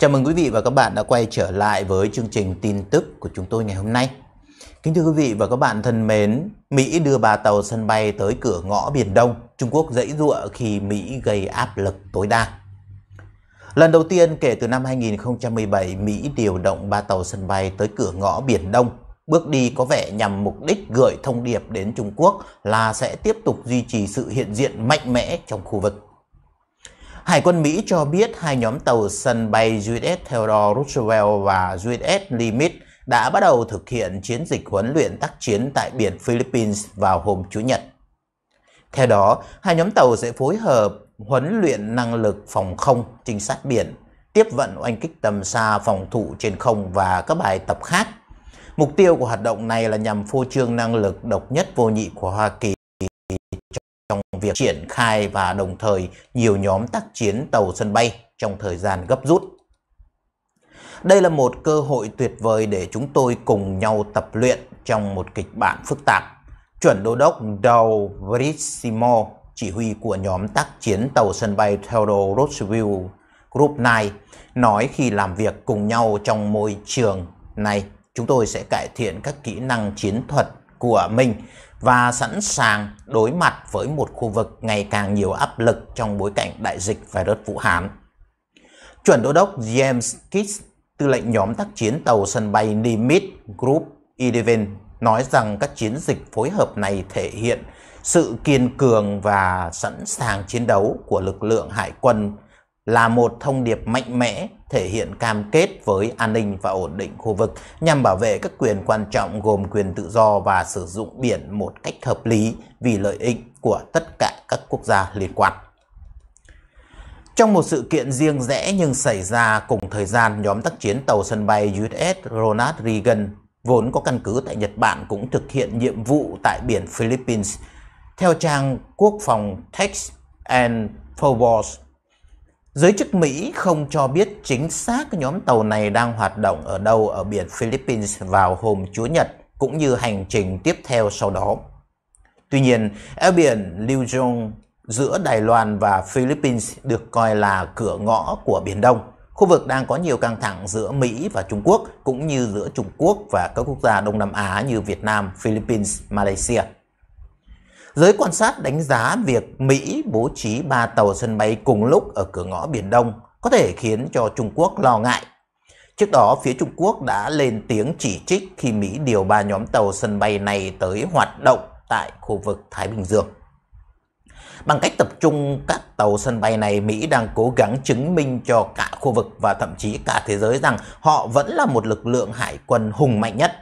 Chào mừng quý vị và các bạn đã quay trở lại với chương trình tin tức của chúng tôi ngày hôm nay. Kính thưa quý vị và các bạn thân mến, Mỹ đưa ba tàu sân bay tới cửa ngõ Biển Đông, Trung Quốc dãy dụa khi Mỹ gây áp lực tối đa. Lần đầu tiên kể từ năm 2017, Mỹ điều động ba tàu sân bay tới cửa ngõ Biển Đông. Bước đi có vẻ nhằm mục đích gửi thông điệp đến Trung Quốc là sẽ tiếp tục duy trì sự hiện diện mạnh mẽ trong khu vực. Hải quân Mỹ cho biết hai nhóm tàu sân bay USS Theodore Roosevelt và USS Limit đã bắt đầu thực hiện chiến dịch huấn luyện tác chiến tại biển Philippines vào hôm Chủ nhật. Theo đó, hai nhóm tàu sẽ phối hợp huấn luyện năng lực phòng không, trinh sát biển, tiếp vận oanh kích tầm xa phòng thủ trên không và các bài tập khác. Mục tiêu của hoạt động này là nhằm phô trương năng lực độc nhất vô nhị của Hoa Kỳ trong việc triển khai và đồng thời nhiều nhóm tác chiến tàu sân bay trong thời gian gấp rút. Đây là một cơ hội tuyệt vời để chúng tôi cùng nhau tập luyện trong một kịch bản phức tạp. Chuẩn đô đốc Dow Brisimo, chỉ huy của nhóm tác chiến tàu sân bay Theodore Roosevelt Group 9, nói khi làm việc cùng nhau trong môi trường này, chúng tôi sẽ cải thiện các kỹ năng chiến thuật của mình và sẵn sàng đối mặt với một khu vực ngày càng nhiều áp lực trong bối cảnh đại dịch virus Vũ Hán. Chuẩn đô đốc James Kiss, tư lệnh nhóm tác chiến tàu sân bay Nimitz Group Idivin nói rằng các chiến dịch phối hợp này thể hiện sự kiên cường và sẵn sàng chiến đấu của lực lượng hải quân là một thông điệp mạnh mẽ thể hiện cam kết với an ninh và ổn định khu vực nhằm bảo vệ các quyền quan trọng gồm quyền tự do và sử dụng biển một cách hợp lý vì lợi ích của tất cả các quốc gia liên quan. Trong một sự kiện riêng rẽ nhưng xảy ra cùng thời gian, nhóm tác chiến tàu sân bay USS Ronald Reagan vốn có căn cứ tại Nhật Bản cũng thực hiện nhiệm vụ tại biển Philippines. Theo trang quốc phòng Text and Forbes. Giới chức Mỹ không cho biết chính xác nhóm tàu này đang hoạt động ở đâu ở biển Philippines vào hôm Chúa Nhật cũng như hành trình tiếp theo sau đó. Tuy nhiên, eo biển Luzon giữa Đài Loan và Philippines được coi là cửa ngõ của Biển Đông. Khu vực đang có nhiều căng thẳng giữa Mỹ và Trung Quốc cũng như giữa Trung Quốc và các quốc gia Đông Nam Á như Việt Nam, Philippines, Malaysia. Giới quan sát đánh giá việc Mỹ bố trí 3 tàu sân bay cùng lúc ở cửa ngõ Biển Đông có thể khiến cho Trung Quốc lo ngại. Trước đó, phía Trung Quốc đã lên tiếng chỉ trích khi Mỹ điều 3 nhóm tàu sân bay này tới hoạt động tại khu vực Thái Bình Dương. Bằng cách tập trung các tàu sân bay này, Mỹ đang cố gắng chứng minh cho cả khu vực và thậm chí cả thế giới rằng họ vẫn là một lực lượng hải quân hùng mạnh nhất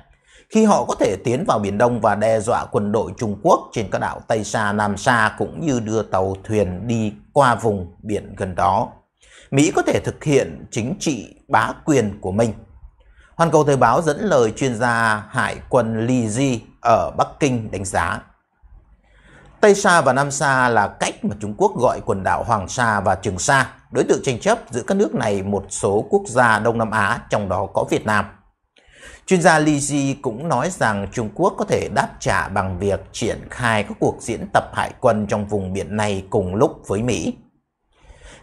khi họ có thể tiến vào Biển Đông và đe dọa quân đội Trung Quốc trên các đảo Tây Sa, Nam Sa cũng như đưa tàu thuyền đi qua vùng biển gần đó. Mỹ có thể thực hiện chính trị bá quyền của mình. Hoàn cầu Thời báo dẫn lời chuyên gia Hải quân Li Ji ở Bắc Kinh đánh giá. Tây Sa và Nam Sa là cách mà Trung Quốc gọi quần đảo Hoàng Sa và Trường Sa, đối tượng tranh chấp giữa các nước này một số quốc gia Đông Nam Á, trong đó có Việt Nam. Chuyên gia Li Ji cũng nói rằng Trung Quốc có thể đáp trả bằng việc triển khai các cuộc diễn tập hải quân trong vùng biển này cùng lúc với Mỹ.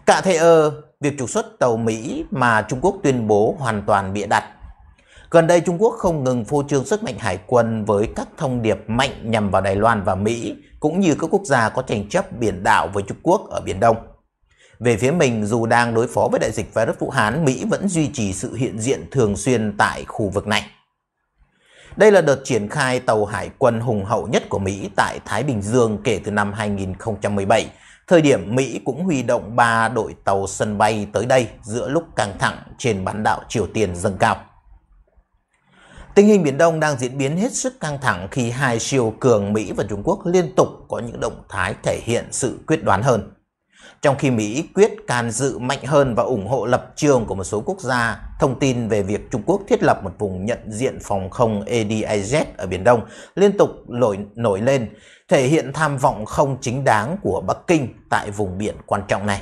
Cả thế ơ, việc trục xuất tàu Mỹ mà Trung Quốc tuyên bố hoàn toàn bịa đặt. Gần đây Trung Quốc không ngừng phô trương sức mạnh hải quân với các thông điệp mạnh nhằm vào Đài Loan và Mỹ, cũng như các quốc gia có tranh chấp biển đảo với Trung Quốc ở Biển Đông. Về phía mình, dù đang đối phó với đại dịch virus Vũ Hán, Mỹ vẫn duy trì sự hiện diện thường xuyên tại khu vực này. Đây là đợt triển khai tàu hải quân hùng hậu nhất của Mỹ tại Thái Bình Dương kể từ năm 2017. Thời điểm Mỹ cũng huy động 3 đội tàu sân bay tới đây giữa lúc căng thẳng trên bán đảo Triều Tiên dâng cao. Tình hình Biển Đông đang diễn biến hết sức căng thẳng khi hai siêu cường Mỹ và Trung Quốc liên tục có những động thái thể hiện sự quyết đoán hơn trong khi Mỹ quyết can dự mạnh hơn và ủng hộ lập trường của một số quốc gia, thông tin về việc Trung Quốc thiết lập một vùng nhận diện phòng không ADIZ ở Biển Đông liên tục nổi, nổi lên, thể hiện tham vọng không chính đáng của Bắc Kinh tại vùng biển quan trọng này.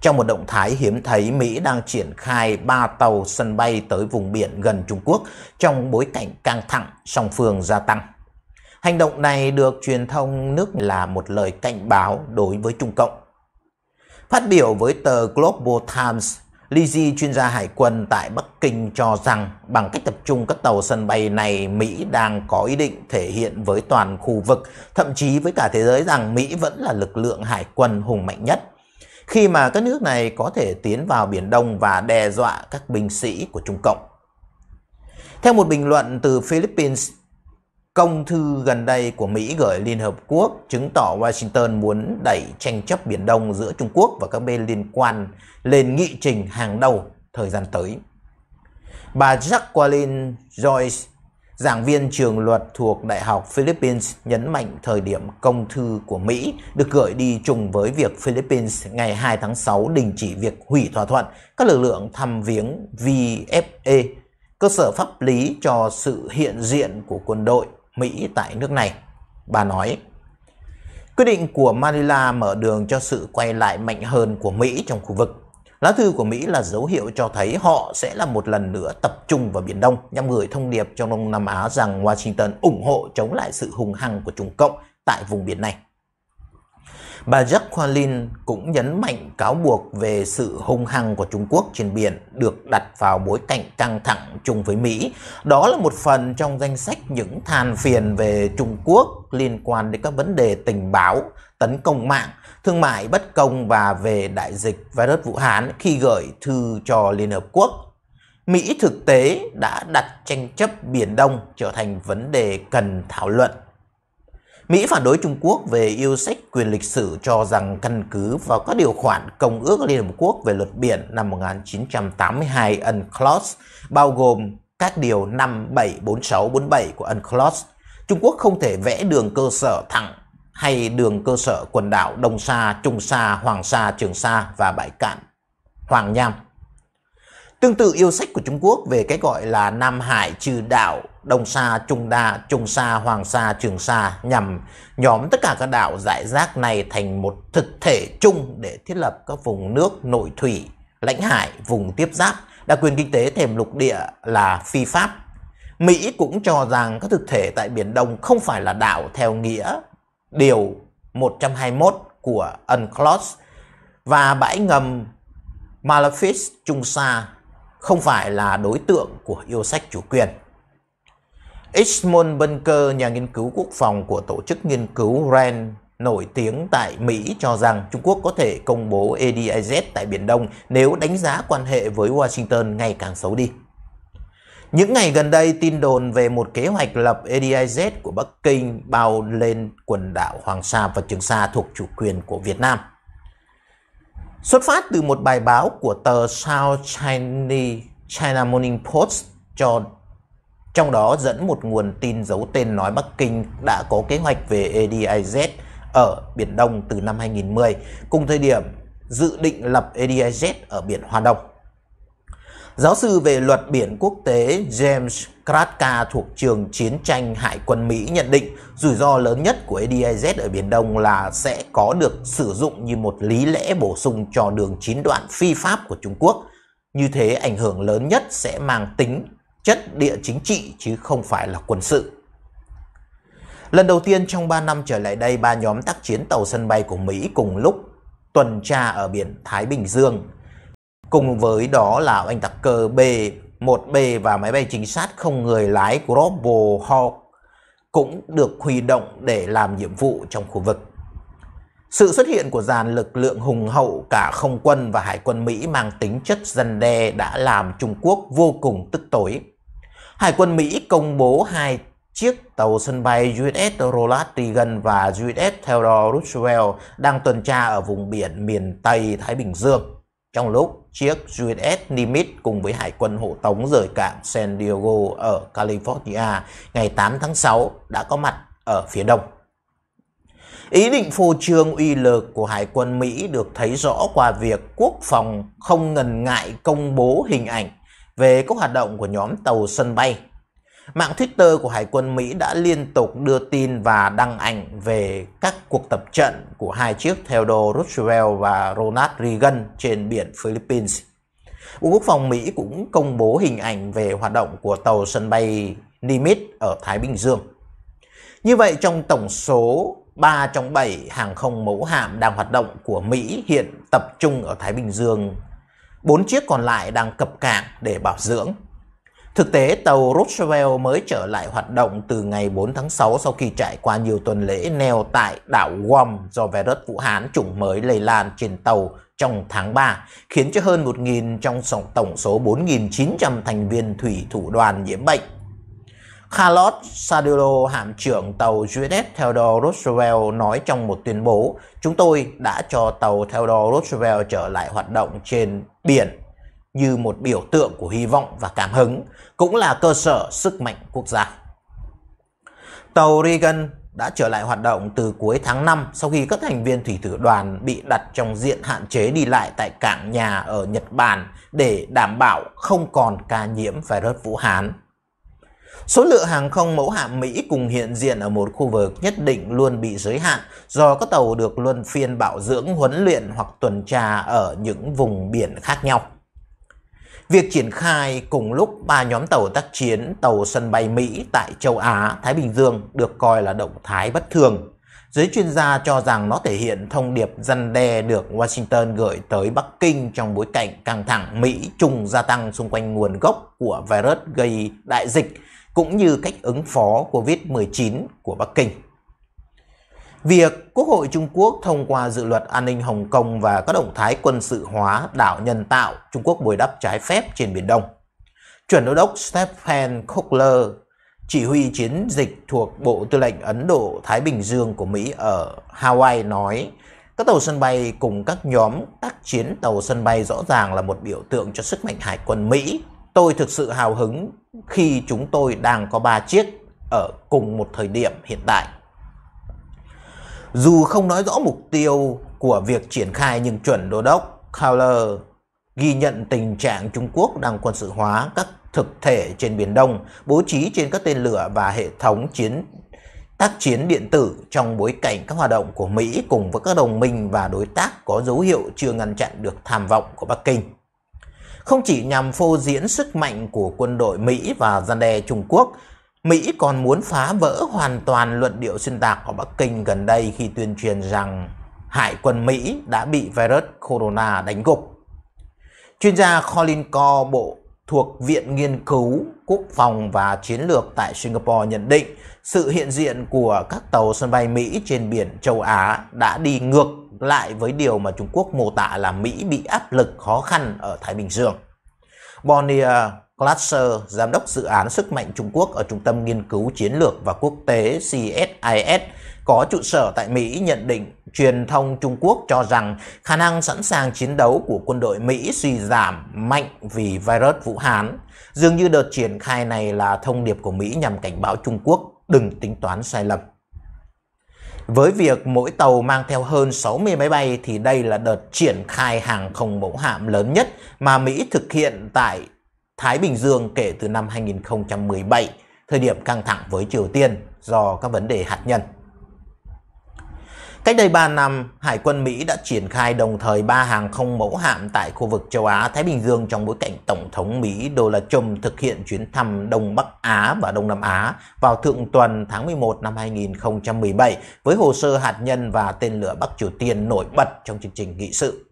Trong một động thái hiếm thấy, Mỹ đang triển khai 3 tàu sân bay tới vùng biển gần Trung Quốc trong bối cảnh căng thẳng song phương gia tăng. Hành động này được truyền thông nước là một lời cảnh báo đối với Trung Cộng Phát biểu với tờ Global Times, Lizzy, chuyên gia hải quân tại Bắc Kinh cho rằng bằng cách tập trung các tàu sân bay này, Mỹ đang có ý định thể hiện với toàn khu vực, thậm chí với cả thế giới rằng Mỹ vẫn là lực lượng hải quân hùng mạnh nhất. Khi mà các nước này có thể tiến vào Biển Đông và đe dọa các binh sĩ của Trung Cộng. Theo một bình luận từ Philippines, Công thư gần đây của Mỹ gửi Liên Hợp Quốc chứng tỏ Washington muốn đẩy tranh chấp Biển Đông giữa Trung Quốc và các bên liên quan lên nghị trình hàng đầu thời gian tới. Bà Jacqueline Joyce, giảng viên trường luật thuộc Đại học Philippines nhấn mạnh thời điểm công thư của Mỹ được gửi đi trùng với việc Philippines ngày 2 tháng 6 đình chỉ việc hủy thỏa thuận các lực lượng thăm viếng VFA cơ sở pháp lý cho sự hiện diện của quân đội Mỹ tại nước này. Bà nói, quyết định của Manila mở đường cho sự quay lại mạnh hơn của Mỹ trong khu vực. Lá thư của Mỹ là dấu hiệu cho thấy họ sẽ là một lần nữa tập trung vào Biển Đông nhằm gửi thông điệp cho Đông Nam Á rằng Washington ủng hộ chống lại sự hùng hăng của Trung Cộng tại vùng biển này. Bà Jacqueline cũng nhấn mạnh cáo buộc về sự hung hăng của Trung Quốc trên biển được đặt vào bối cảnh căng thẳng chung với Mỹ. Đó là một phần trong danh sách những than phiền về Trung Quốc liên quan đến các vấn đề tình báo, tấn công mạng, thương mại bất công và về đại dịch virus Vũ Hán khi gửi thư cho Liên Hợp Quốc. Mỹ thực tế đã đặt tranh chấp Biển Đông trở thành vấn đề cần thảo luận Mỹ phản đối Trung Quốc về yêu sách quyền lịch sử cho rằng căn cứ vào các điều khoản Công ước Liên Hợp Quốc về luật biển năm 1982 UNCLOS, bao gồm các điều 5, 7, 46, 47 của UNCLOS. Trung Quốc không thể vẽ đường cơ sở thẳng hay đường cơ sở quần đảo Đông Sa, Trung Sa, Hoàng Sa, Trường Sa và Bãi Cạn, Hoàng Nham. Tương tự yêu sách của Trung Quốc về cái gọi là Nam Hải trừ đảo Đông Sa, Trung Đa, Trung Sa, Hoàng Sa, Trường Sa nhằm nhóm tất cả các đảo giải rác này thành một thực thể chung để thiết lập các vùng nước nội thủy, lãnh hải, vùng tiếp giáp, đặc quyền kinh tế thềm lục địa là phi pháp. Mỹ cũng cho rằng các thực thể tại Biển Đông không phải là đảo theo nghĩa Điều 121 của UNCLOS và bãi ngầm Malafis Trung Sa không phải là đối tượng của yêu sách chủ quyền. Edmund Bunker, nhà nghiên cứu quốc phòng của tổ chức nghiên cứu RAND nổi tiếng tại Mỹ cho rằng Trung Quốc có thể công bố ADIZ tại Biển Đông nếu đánh giá quan hệ với Washington ngày càng xấu đi. Những ngày gần đây, tin đồn về một kế hoạch lập ADIZ của Bắc Kinh bao lên quần đảo Hoàng Sa và Trường Sa thuộc chủ quyền của Việt Nam – xuất phát từ một bài báo của tờ South China, China Morning Post cho trong đó dẫn một nguồn tin giấu tên nói Bắc Kinh đã có kế hoạch về ADIZ ở Biển Đông từ năm 2010, cùng thời điểm dự định lập ADIZ ở Biển Hoa Đông. Giáo sư về luật biển quốc tế James Kratka thuộc trường chiến tranh hải quân Mỹ nhận định rủi ro lớn nhất của ADIZ ở Biển Đông là sẽ có được sử dụng như một lý lẽ bổ sung cho đường chín đoạn phi pháp của Trung Quốc. Như thế ảnh hưởng lớn nhất sẽ mang tính chất địa chính trị chứ không phải là quân sự. Lần đầu tiên trong 3 năm trở lại đây, ba nhóm tác chiến tàu sân bay của Mỹ cùng lúc tuần tra ở biển Thái Bình Dương. Cùng với đó là oanh tạc cơ B 1B và máy bay chính sát không người lái Global Hawk cũng được huy động để làm nhiệm vụ trong khu vực. Sự xuất hiện của dàn lực lượng hùng hậu cả không quân và hải quân Mỹ mang tính chất dân đe đã làm Trung Quốc vô cùng tức tối. Hải quân Mỹ công bố hai chiếc tàu sân bay USS Ronald Reagan và USS Theodore Roosevelt đang tuần tra ở vùng biển miền Tây Thái Bình Dương. Trong lúc chiếc USS Nimitz cùng với Hải quân hộ tống rời cảng San Diego ở California ngày 8 tháng 6 đã có mặt ở phía đông. Ý định phô trương uy lực của Hải quân Mỹ được thấy rõ qua việc quốc phòng không ngần ngại công bố hình ảnh về các hoạt động của nhóm tàu sân bay Mạng Twitter của Hải quân Mỹ đã liên tục đưa tin và đăng ảnh về các cuộc tập trận của hai chiếc Theodore Roosevelt và Ronald Reagan trên biển Philippines. Bộ Quốc phòng Mỹ cũng công bố hình ảnh về hoạt động của tàu sân bay Nimitz ở Thái Bình Dương. Như vậy trong tổng số 3 trong 7 hàng không mẫu hạm đang hoạt động của Mỹ hiện tập trung ở Thái Bình Dương, 4 chiếc còn lại đang cập cảng để bảo dưỡng. Thực tế, tàu Roosevelt mới trở lại hoạt động từ ngày 4 tháng 6 sau khi trải qua nhiều tuần lễ neo tại đảo Guam do virus Vũ Hán chủng mới lây lan trên tàu trong tháng 3, khiến cho hơn 1.000 trong tổng số 4.900 thành viên thủy thủ đoàn nhiễm bệnh. Carlos Sadillo, hạm trưởng tàu USS Theodore Roosevelt nói trong một tuyên bố, chúng tôi đã cho tàu Theodore Roosevelt trở lại hoạt động trên biển như một biểu tượng của hy vọng và cảm hứng, cũng là cơ sở sức mạnh quốc gia. Tàu Reagan đã trở lại hoạt động từ cuối tháng 5 sau khi các thành viên thủy thủ đoàn bị đặt trong diện hạn chế đi lại tại cảng nhà ở Nhật Bản để đảm bảo không còn ca nhiễm virus Vũ Hán. Số lượng hàng không mẫu hạm Mỹ cùng hiện diện ở một khu vực nhất định luôn bị giới hạn do các tàu được luân phiên bảo dưỡng huấn luyện hoặc tuần tra ở những vùng biển khác nhau. Việc triển khai cùng lúc ba nhóm tàu tác chiến tàu sân bay Mỹ tại châu Á, Thái Bình Dương được coi là động thái bất thường. Giới chuyên gia cho rằng nó thể hiện thông điệp răn đe được Washington gửi tới Bắc Kinh trong bối cảnh căng thẳng Mỹ-Trung gia tăng xung quanh nguồn gốc của virus gây đại dịch cũng như cách ứng phó COVID-19 của Bắc Kinh. Việc Quốc hội Trung Quốc thông qua dự luật an ninh Hồng Kông và các động thái quân sự hóa đảo nhân tạo Trung Quốc bồi đắp trái phép trên Biển Đông. Chuẩn đô đốc Stephen kochler chỉ huy chiến dịch thuộc Bộ Tư lệnh Ấn Độ-Thái Bình Dương của Mỹ ở Hawaii nói các tàu sân bay cùng các nhóm tác chiến tàu sân bay rõ ràng là một biểu tượng cho sức mạnh hải quân Mỹ. Tôi thực sự hào hứng khi chúng tôi đang có 3 chiếc ở cùng một thời điểm hiện tại. Dù không nói rõ mục tiêu của việc triển khai nhưng chuẩn đô đốc Fowler ghi nhận tình trạng Trung Quốc đang quân sự hóa các thực thể trên Biển Đông, bố trí trên các tên lửa và hệ thống chiến tác chiến điện tử trong bối cảnh các hoạt động của Mỹ cùng với các đồng minh và đối tác có dấu hiệu chưa ngăn chặn được tham vọng của Bắc Kinh. Không chỉ nhằm phô diễn sức mạnh của quân đội Mỹ và gian đe Trung Quốc, Mỹ còn muốn phá vỡ hoàn toàn luận điệu xuyên tạc của Bắc Kinh gần đây khi tuyên truyền rằng hải quân Mỹ đã bị virus corona đánh gục. Chuyên gia Colin Co, Bộ thuộc Viện Nghiên cứu Quốc phòng và Chiến lược tại Singapore nhận định sự hiện diện của các tàu sân bay Mỹ trên biển châu Á đã đi ngược lại với điều mà Trung Quốc mô tả là Mỹ bị áp lực khó khăn ở Thái Bình Dương. Bonnier Glasser, giám đốc dự án sức mạnh Trung Quốc ở Trung tâm Nghiên cứu Chiến lược và Quốc tế CSIS, có trụ sở tại Mỹ nhận định truyền thông Trung Quốc cho rằng khả năng sẵn sàng chiến đấu của quân đội Mỹ suy giảm mạnh vì virus Vũ Hán. Dường như đợt triển khai này là thông điệp của Mỹ nhằm cảnh báo Trung Quốc đừng tính toán sai lầm. Với việc mỗi tàu mang theo hơn 60 máy bay thì đây là đợt triển khai hàng không mẫu hạm lớn nhất mà Mỹ thực hiện tại Thái Bình Dương kể từ năm 2017, thời điểm căng thẳng với Triều Tiên do các vấn đề hạt nhân. Cách đây 3 năm, Hải quân Mỹ đã triển khai đồng thời 3 hàng không mẫu hạm tại khu vực châu Á-Thái Bình Dương trong bối cảnh Tổng thống Mỹ Donald Trump thực hiện chuyến thăm Đông Bắc Á và Đông Nam Á vào thượng tuần tháng 11 năm 2017 với hồ sơ hạt nhân và tên lửa Bắc Triều Tiên nổi bật trong chương trình nghị sự.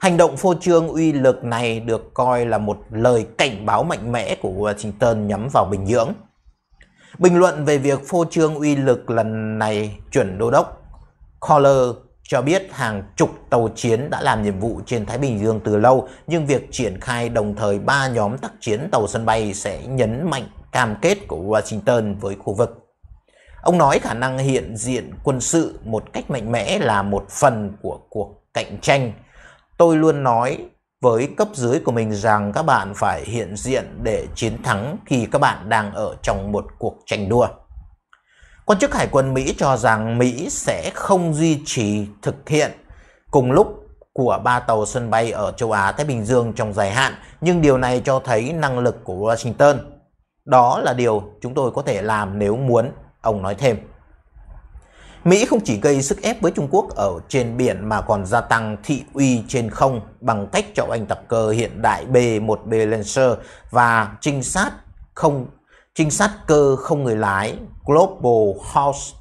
Hành động phô trương uy lực này được coi là một lời cảnh báo mạnh mẽ của Washington nhắm vào Bình Nhưỡng. Bình luận về việc phô trương uy lực lần này chuẩn đô đốc Coller cho biết hàng chục tàu chiến đã làm nhiệm vụ trên Thái Bình Dương từ lâu, nhưng việc triển khai đồng thời ba nhóm tác chiến tàu sân bay sẽ nhấn mạnh cam kết của Washington với khu vực. Ông nói khả năng hiện diện quân sự một cách mạnh mẽ là một phần của cuộc cạnh tranh Tôi luôn nói với cấp dưới của mình rằng các bạn phải hiện diện để chiến thắng khi các bạn đang ở trong một cuộc tranh đua. Quan chức Hải quân Mỹ cho rằng Mỹ sẽ không duy trì thực hiện cùng lúc của ba tàu sân bay ở châu Á Thái Bình Dương trong dài hạn, nhưng điều này cho thấy năng lực của Washington. Đó là điều chúng tôi có thể làm nếu muốn, ông nói thêm. Mỹ không chỉ gây sức ép với Trung Quốc ở trên biển mà còn gia tăng thị uy trên không bằng cách cho anh tập cơ hiện đại B-1B Lancer và trinh sát không trinh sát cơ không người lái Global House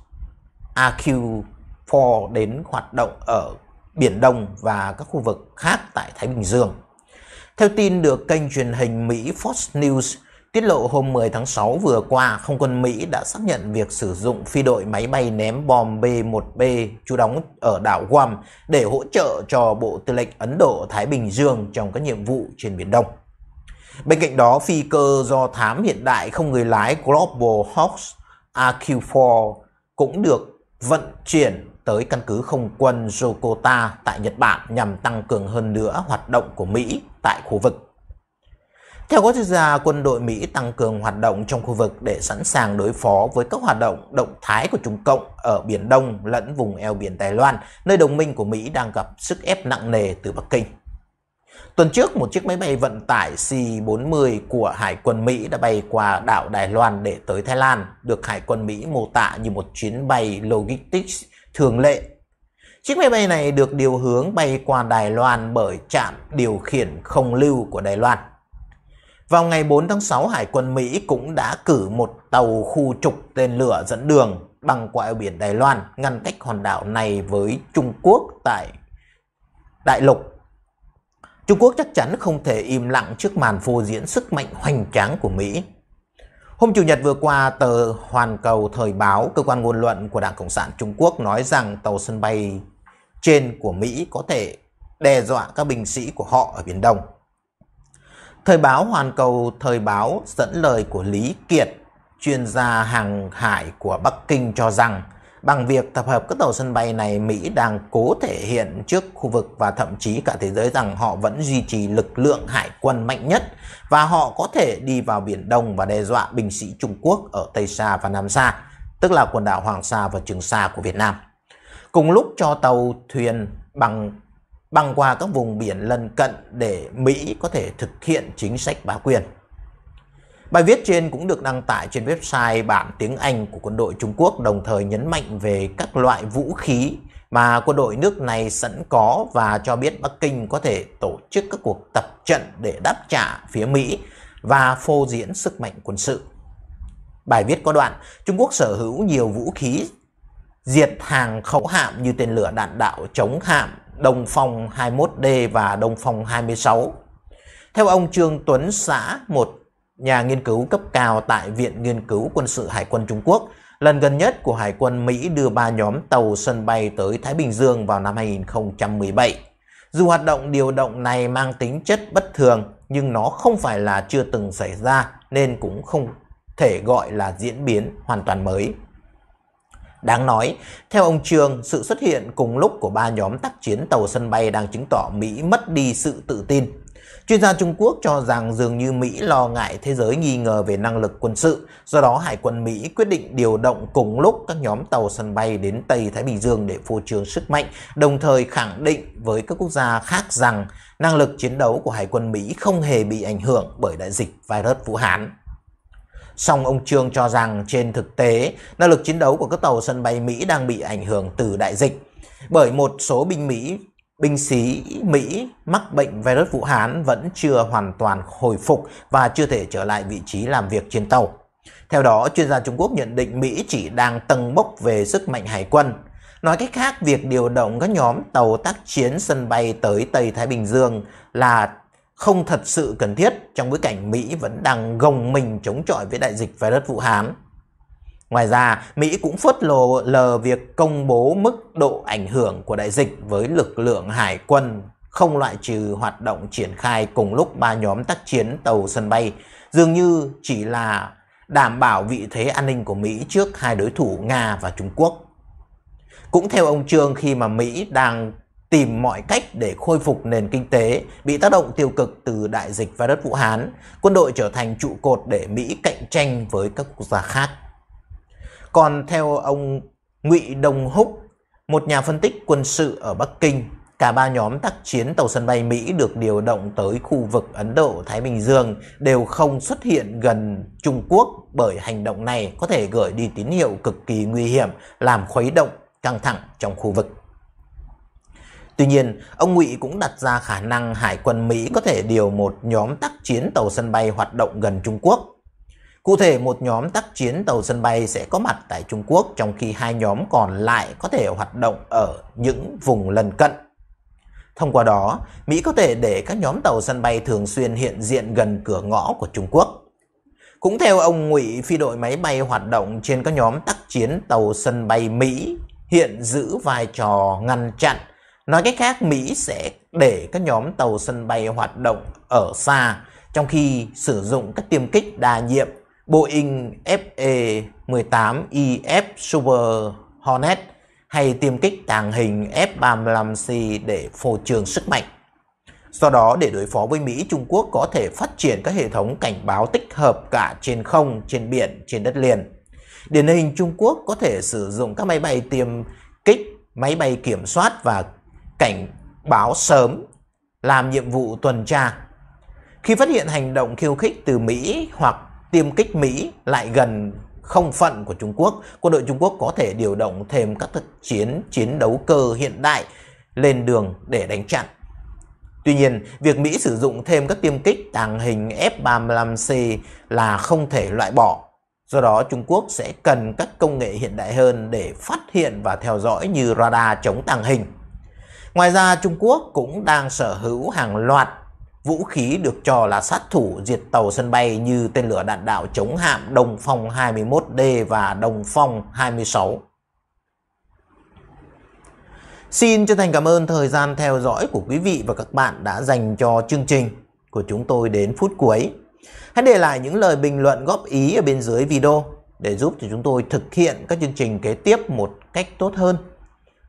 AQ-4 đến hoạt động ở Biển Đông và các khu vực khác tại Thái Bình Dương. Theo tin được kênh truyền hình Mỹ Fox News, tiết lộ hôm 10 tháng 6 vừa qua, Không quân Mỹ đã xác nhận việc sử dụng phi đội máy bay ném bom B-1B trú đóng ở đảo Guam để hỗ trợ cho Bộ Tư lệnh Ấn Độ-Thái Bình Dương trong các nhiệm vụ trên Biển Đông. Bên cạnh đó, phi cơ do thám hiện đại không người lái Global Hawks AQ4 cũng được vận chuyển tới căn cứ không quân Yokota tại Nhật Bản nhằm tăng cường hơn nữa hoạt động của Mỹ tại khu vực. Theo các chuyên gia, quân đội Mỹ tăng cường hoạt động trong khu vực để sẵn sàng đối phó với các hoạt động động thái của Trung Cộng ở Biển Đông lẫn vùng eo biển Đài Loan, nơi đồng minh của Mỹ đang gặp sức ép nặng nề từ Bắc Kinh. Tuần trước, một chiếc máy bay vận tải C-40 của Hải quân Mỹ đã bay qua đảo Đài Loan để tới Thái Lan, được Hải quân Mỹ mô tả như một chuyến bay logistics thường lệ Chiếc máy bay này được điều hướng bay qua Đài Loan bởi trạm điều khiển không lưu của Đài Loan. Vào ngày 4 tháng 6, Hải quân Mỹ cũng đã cử một tàu khu trục tên lửa dẫn đường băng qua eo biển Đài Loan, ngăn cách hòn đảo này với Trung Quốc tại đại lục. Trung Quốc chắc chắn không thể im lặng trước màn phô diễn sức mạnh hoành tráng của Mỹ. Hôm Chủ nhật vừa qua, tờ Hoàn Cầu Thời báo, cơ quan ngôn luận của Đảng Cộng sản Trung Quốc nói rằng tàu sân bay trên của Mỹ có thể đe dọa các binh sĩ của họ ở Biển Đông. Thời báo Hoàn Cầu Thời báo dẫn lời của Lý Kiệt, chuyên gia hàng hải của Bắc Kinh cho rằng bằng việc tập hợp các tàu sân bay này Mỹ đang cố thể hiện trước khu vực và thậm chí cả thế giới rằng họ vẫn duy trì lực lượng hải quân mạnh nhất và họ có thể đi vào Biển Đông và đe dọa binh sĩ Trung Quốc ở Tây Sa và Nam Sa, tức là quần đảo Hoàng Sa và Trường Sa của Việt Nam. Cùng lúc cho tàu thuyền bằng băng qua các vùng biển lân cận để Mỹ có thể thực hiện chính sách bá quyền. Bài viết trên cũng được đăng tải trên website bản tiếng Anh của quân đội Trung Quốc đồng thời nhấn mạnh về các loại vũ khí mà quân đội nước này sẵn có và cho biết Bắc Kinh có thể tổ chức các cuộc tập trận để đáp trả phía Mỹ và phô diễn sức mạnh quân sự. Bài viết có đoạn, Trung Quốc sở hữu nhiều vũ khí diệt hàng khẩu hạm như tên lửa đạn đạo chống hạm Đông Phong 21D và Đông Phong 26. Theo ông Trương Tuấn Xã, một nhà nghiên cứu cấp cao tại Viện Nghiên cứu Quân sự Hải quân Trung Quốc, lần gần nhất của Hải quân Mỹ đưa ba nhóm tàu sân bay tới Thái Bình Dương vào năm 2017. Dù hoạt động điều động này mang tính chất bất thường, nhưng nó không phải là chưa từng xảy ra nên cũng không thể gọi là diễn biến hoàn toàn mới. Đáng nói, theo ông Trương, sự xuất hiện cùng lúc của ba nhóm tác chiến tàu sân bay đang chứng tỏ Mỹ mất đi sự tự tin. Chuyên gia Trung Quốc cho rằng dường như Mỹ lo ngại thế giới nghi ngờ về năng lực quân sự, do đó Hải quân Mỹ quyết định điều động cùng lúc các nhóm tàu sân bay đến Tây Thái Bình Dương để phô trương sức mạnh, đồng thời khẳng định với các quốc gia khác rằng năng lực chiến đấu của Hải quân Mỹ không hề bị ảnh hưởng bởi đại dịch virus Vũ Hán. Song ông Trương cho rằng trên thực tế, năng lực chiến đấu của các tàu sân bay Mỹ đang bị ảnh hưởng từ đại dịch. Bởi một số binh Mỹ, binh sĩ Mỹ mắc bệnh virus Vũ Hán vẫn chưa hoàn toàn hồi phục và chưa thể trở lại vị trí làm việc trên tàu. Theo đó, chuyên gia Trung Quốc nhận định Mỹ chỉ đang tầng bốc về sức mạnh hải quân. Nói cách khác, việc điều động các nhóm tàu tác chiến sân bay tới Tây Thái Bình Dương là không thật sự cần thiết trong bối cảnh Mỹ vẫn đang gồng mình chống chọi với đại dịch virus Vũ Hán. Ngoài ra, Mỹ cũng phớt lờ, lờ việc công bố mức độ ảnh hưởng của đại dịch với lực lượng hải quân không loại trừ hoạt động triển khai cùng lúc ba nhóm tác chiến tàu sân bay, dường như chỉ là đảm bảo vị thế an ninh của Mỹ trước hai đối thủ Nga và Trung Quốc. Cũng theo ông Trương khi mà Mỹ đang tìm mọi cách để khôi phục nền kinh tế bị tác động tiêu cực từ đại dịch virus Vũ Hán, quân đội trở thành trụ cột để Mỹ cạnh tranh với các quốc gia khác. Còn theo ông Ngụy Đồng Húc, một nhà phân tích quân sự ở Bắc Kinh, cả ba nhóm tác chiến tàu sân bay Mỹ được điều động tới khu vực Ấn Độ-Thái Bình Dương đều không xuất hiện gần Trung Quốc bởi hành động này có thể gửi đi tín hiệu cực kỳ nguy hiểm làm khuấy động căng thẳng trong khu vực. Tuy nhiên, ông Ngụy cũng đặt ra khả năng Hải quân Mỹ có thể điều một nhóm tác chiến tàu sân bay hoạt động gần Trung Quốc. Cụ thể, một nhóm tác chiến tàu sân bay sẽ có mặt tại Trung Quốc trong khi hai nhóm còn lại có thể hoạt động ở những vùng lân cận. Thông qua đó, Mỹ có thể để các nhóm tàu sân bay thường xuyên hiện diện gần cửa ngõ của Trung Quốc. Cũng theo ông Ngụy, phi đội máy bay hoạt động trên các nhóm tác chiến tàu sân bay Mỹ hiện giữ vai trò ngăn chặn Nói cách khác, Mỹ sẽ để các nhóm tàu sân bay hoạt động ở xa, trong khi sử dụng các tiêm kích đa nhiệm Boeing FE-18IF Super Hornet hay tiêm kích tàng hình F-35C để phô trường sức mạnh. Do đó, để đối phó với Mỹ, Trung Quốc có thể phát triển các hệ thống cảnh báo tích hợp cả trên không, trên biển, trên đất liền. Điển hình Trung Quốc có thể sử dụng các máy bay tiêm kích, máy bay kiểm soát và cảnh báo sớm làm nhiệm vụ tuần tra. Khi phát hiện hành động khiêu khích từ Mỹ hoặc tiêm kích Mỹ lại gần không phận của Trung Quốc, quân đội Trung Quốc có thể điều động thêm các thực chiến chiến đấu cơ hiện đại lên đường để đánh chặn. Tuy nhiên, việc Mỹ sử dụng thêm các tiêm kích tàng hình F-35C là không thể loại bỏ. Do đó, Trung Quốc sẽ cần các công nghệ hiện đại hơn để phát hiện và theo dõi như radar chống tàng hình. Ngoài ra Trung Quốc cũng đang sở hữu hàng loạt vũ khí được cho là sát thủ diệt tàu sân bay như tên lửa đạn đạo chống hạm Đồng Phong 21D và Đồng Phong 26. Xin chân thành cảm ơn thời gian theo dõi của quý vị và các bạn đã dành cho chương trình của chúng tôi đến phút cuối. Hãy để lại những lời bình luận góp ý ở bên dưới video để giúp cho chúng tôi thực hiện các chương trình kế tiếp một cách tốt hơn.